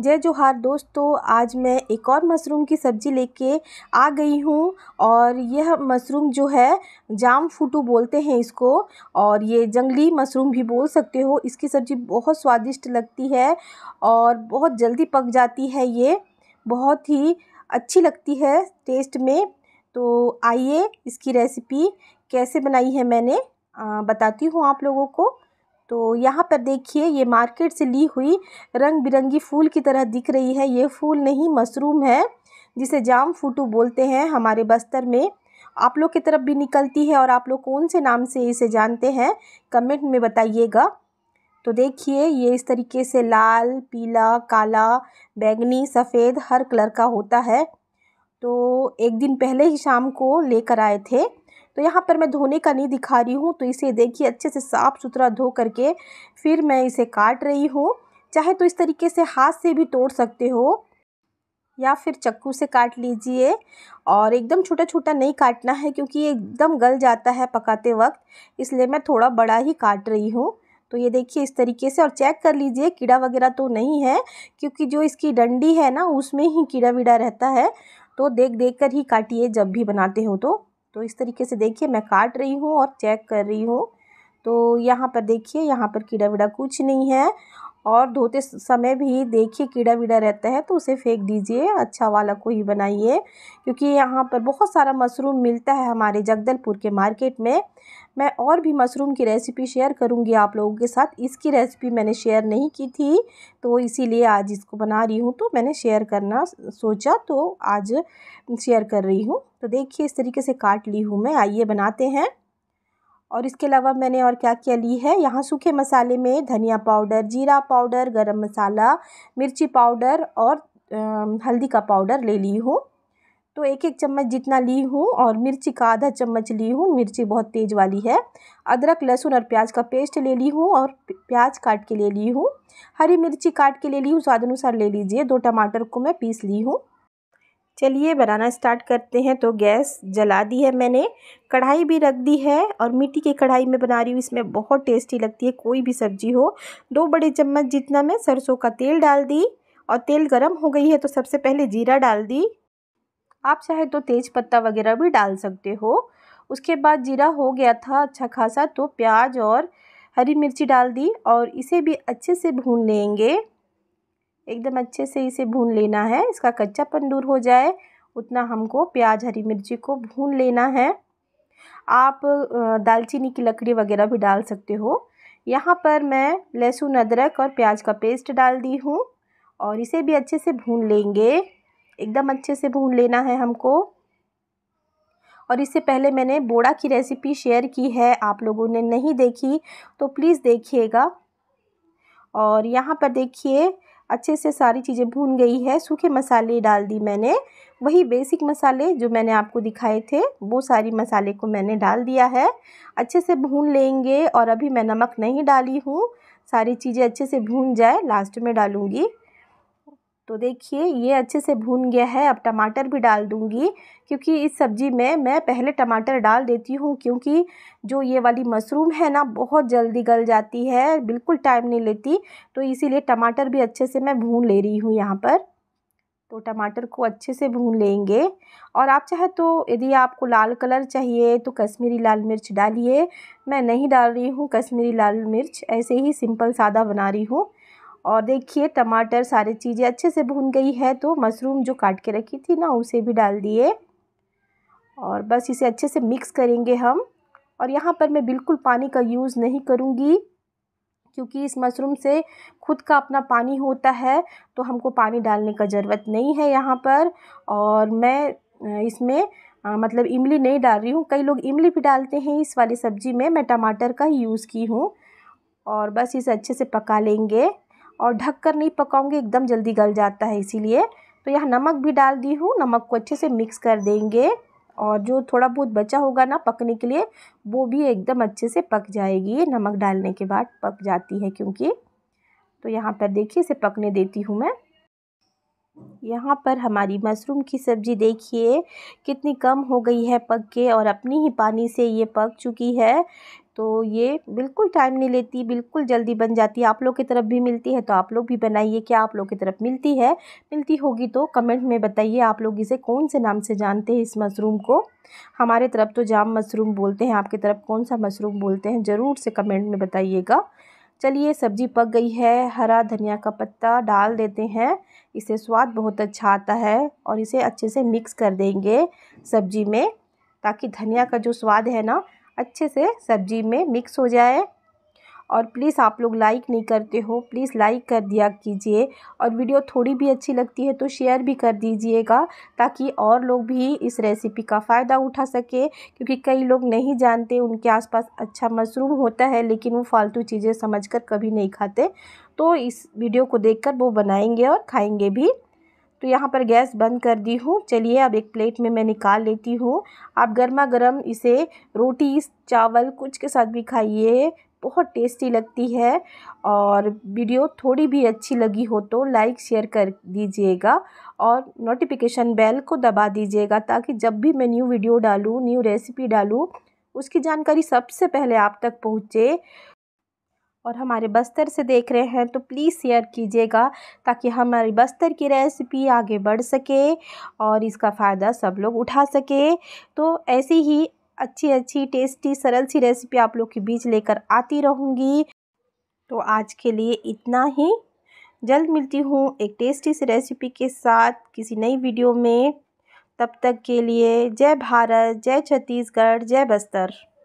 जय जोहार दोस्तों आज मैं एक और मशरूम की सब्ज़ी लेके आ गई हूँ और यह मशरूम जो है जाम फूटू बोलते हैं इसको और ये जंगली मशरूम भी बोल सकते हो इसकी सब्ज़ी बहुत स्वादिष्ट लगती है और बहुत जल्दी पक जाती है ये बहुत ही अच्छी लगती है टेस्ट में तो आइए इसकी रेसिपी कैसे बनाई है मैंने आ, बताती हूँ आप लोगों को तो यहाँ पर देखिए ये मार्केट से ली हुई रंग बिरंगी फूल की तरह दिख रही है ये फूल नहीं मशरूम है जिसे जाम फूटू बोलते हैं हमारे बस्तर में आप लोग की तरफ भी निकलती है और आप लोग कौन से नाम से इसे जानते हैं कमेंट में बताइएगा तो देखिए ये इस तरीके से लाल पीला काला बैगनी सफ़ेद हर कलर का होता है तो एक दिन पहले ही शाम को लेकर आए थे तो यहाँ पर मैं धोने का नहीं दिखा रही हूँ तो इसे देखिए अच्छे से साफ़ सुथरा धो करके फिर मैं इसे काट रही हूँ चाहे तो इस तरीके से हाथ से भी तोड़ सकते हो या फिर चक्कू से काट लीजिए और एकदम छोटा छोटा नहीं काटना है क्योंकि एकदम गल जाता है पकाते वक्त इसलिए मैं थोड़ा बड़ा ही काट रही हूँ तो ये देखिए इस तरीके से और चेक कर लीजिए कीड़ा वगैरह तो नहीं है क्योंकि जो इसकी डंडी है ना उसमें ही कीड़ा वीड़ा रहता है तो देख देख कर ही काटिए जब भी बनाते हो तो तो इस तरीके से देखिए मैं काट रही हूँ और चेक कर रही हूँ तो यहाँ पर देखिए यहाँ पर कीड़ा वीड़ा कुछ नहीं है और धोते समय भी देखिए कीड़ा वीड़ा रहता है तो उसे फेंक दीजिए अच्छा वाला को ही बनाइए क्योंकि यहाँ पर बहुत सारा मशरूम मिलता है हमारे जगदलपुर के मार्केट में मैं और भी मशरूम की रेसिपी शेयर करूँगी आप लोगों के साथ इसकी रेसिपी मैंने शेयर नहीं की थी तो इसीलिए आज इसको बना रही हूँ तो मैंने शेयर करना सोचा तो आज शेयर कर रही हूँ तो देखिए इस तरीके से काट ली हूँ मैं आइए बनाते हैं और इसके अलावा मैंने और क्या क्या ली है यहाँ सूखे मसाले में धनिया पाउडर जीरा पाउडर गरम मसाला मिर्ची पाउडर और हल्दी का पाउडर ले ली हूँ तो एक एक चम्मच जितना ली हूँ और मिर्ची का आधा चम्मच ली हूँ मिर्ची बहुत तेज़ वाली है अदरक लहसुन और प्याज का पेस्ट ले ली हूँ और प्याज काट के ले ली हूँ हरी मिर्ची काट के ले ली हूँ स्वाद अनुसार ले लीजिए दो टमाटर को मैं पीस ली हूँ चलिए बनाना स्टार्ट करते हैं तो गैस जला दी है मैंने कढ़ाई भी रख दी है और मिट्टी की कढ़ाई में बना रही हूँ इसमें बहुत टेस्टी लगती है कोई भी सब्जी हो दो बड़े चम्मच जितना मैं सरसों का तेल डाल दी और तेल गरम हो गई है तो सबसे पहले जीरा डाल दी आप चाहे तो तेज पत्ता वगैरह भी डाल सकते हो उसके बाद जीरा हो गया था अच्छा खासा तो प्याज और हरी मिर्ची डाल दी और इसे भी अच्छे से भून लेंगे एकदम अच्छे से इसे भून लेना है इसका कच्चापन दूर हो जाए उतना हमको प्याज हरी मिर्ची को भून लेना है आप दालचीनी की लकड़ी वगैरह भी डाल सकते हो यहाँ पर मैं लहसुन अदरक और प्याज का पेस्ट डाल दी हूँ और इसे भी अच्छे से भून लेंगे एकदम अच्छे से भून लेना है हमको और इससे पहले मैंने बोड़ा की रेसिपी शेयर की है आप लोगों ने नहीं देखी तो प्लीज़ देखिएगा और यहाँ पर देखिए अच्छे से सारी चीज़ें भून गई है सूखे मसाले डाल दी मैंने वही बेसिक मसाले जो मैंने आपको दिखाए थे वो सारी मसाले को मैंने डाल दिया है अच्छे से भून लेंगे और अभी मैं नमक नहीं डाली हूँ सारी चीज़ें अच्छे से भून जाए लास्ट में डालूँगी तो देखिए ये अच्छे से भून गया है अब टमाटर भी डाल दूंगी क्योंकि इस सब्ज़ी में मैं पहले टमाटर डाल देती हूँ क्योंकि जो ये वाली मशरूम है ना बहुत जल्दी गल जाती है बिल्कुल टाइम नहीं लेती तो इसीलिए टमाटर भी अच्छे से मैं भून ले रही हूँ यहाँ पर तो टमाटर को अच्छे से भून लेंगे और आप चाहे तो यदि आपको लाल कलर चाहिए तो कश्मीरी लाल मिर्च डालिए मैं नहीं डाल रही हूँ कश्मीरी लाल मिर्च ऐसे ही सिंपल सादा बना रही हूँ और देखिए टमाटर सारी चीज़ें अच्छे से भून गई है तो मशरूम जो काट के रखी थी ना उसे भी डाल दिए और बस इसे अच्छे से मिक्स करेंगे हम और यहाँ पर मैं बिल्कुल पानी का यूज़ नहीं करूँगी क्योंकि इस मशरूम से खुद का अपना पानी होता है तो हमको पानी डालने का ज़रूरत नहीं है यहाँ पर और मैं इसमें आ, मतलब इमली नहीं डाल रही हूँ कई लोग इमली भी डालते हैं इस वाली सब्ज़ी में मैं टमाटर का ही यूज़ की हूँ और बस इसे अच्छे से पका लेंगे और ढक कर नहीं पकाऊंगे एकदम जल्दी गल जाता है इसीलिए तो यहाँ नमक भी डाल दी हूँ नमक को अच्छे से मिक्स कर देंगे और जो थोड़ा बहुत बचा होगा ना पकने के लिए वो भी एकदम अच्छे से पक जाएगी नमक डालने के बाद पक जाती है क्योंकि तो यहाँ पर देखिए इसे पकने देती हूँ मैं यहाँ पर हमारी मशरूम की सब्ज़ी देखिए कितनी कम हो गई है पक के और अपनी ही पानी से ये पक चुकी है तो ये बिल्कुल टाइम नहीं लेती बिल्कुल जल्दी बन जाती है आप लोग की तरफ भी मिलती है तो आप लोग भी बनाइए क्या आप लोग की तरफ मिलती है मिलती होगी तो कमेंट में बताइए आप लोग इसे कौन से नाम से जानते हैं इस मशरूम को हमारे तरफ तो जाम मशरूम बोलते हैं आपकी तरफ कौन सा मशरूम बोलते हैं ज़रूर से कमेंट में बताइएगा चलिए सब्ज़ी पक गई है हरा धनिया का पत्ता डाल देते हैं इससे स्वाद बहुत अच्छा आता है और इसे अच्छे से मिक्स कर देंगे सब्ज़ी में ताकि धनिया का जो स्वाद है ना अच्छे से सब्ज़ी में मिक्स हो जाए और प्लीज़ आप लोग लाइक नहीं करते हो प्लीज़ लाइक कर दिया कीजिए और वीडियो थोड़ी भी अच्छी लगती है तो शेयर भी कर दीजिएगा ताकि और लोग भी इस रेसिपी का फ़ायदा उठा सके क्योंकि कई लोग नहीं जानते उनके आसपास अच्छा मशरूम होता है लेकिन वो फालतू चीज़ें समझ कर कभी नहीं खाते तो इस वीडियो को कर वो बनाएंगे और खाएँगे भी तो यहाँ पर गैस बंद कर दी हूँ चलिए अब एक प्लेट में मैं निकाल लेती हूँ आप गर्मा गर्म इसे रोटी चावल कुछ के साथ भी खाइए बहुत टेस्टी लगती है और वीडियो थोड़ी भी अच्छी लगी हो तो लाइक शेयर कर दीजिएगा और नोटिफिकेशन बेल को दबा दीजिएगा ताकि जब भी मैं न्यू वीडियो डालूँ न्यू रेसिपी डालूँ उसकी जानकारी सबसे पहले आप तक पहुँचे और हमारे बस्तर से देख रहे हैं तो प्लीज़ शेयर कीजिएगा ताकि हमारी बस्तर की रेसिपी आगे बढ़ सके और इसका फ़ायदा सब लोग उठा सके तो ऐसी ही अच्छी अच्छी टेस्टी सरल सी रेसिपी आप लोग के बीच लेकर आती रहूँगी तो आज के लिए इतना ही जल्द मिलती हूँ एक टेस्टी सी रेसिपी के साथ किसी नई वीडियो में तब तक के लिए जय भारत जय छत्तीसगढ़ जय बस्तर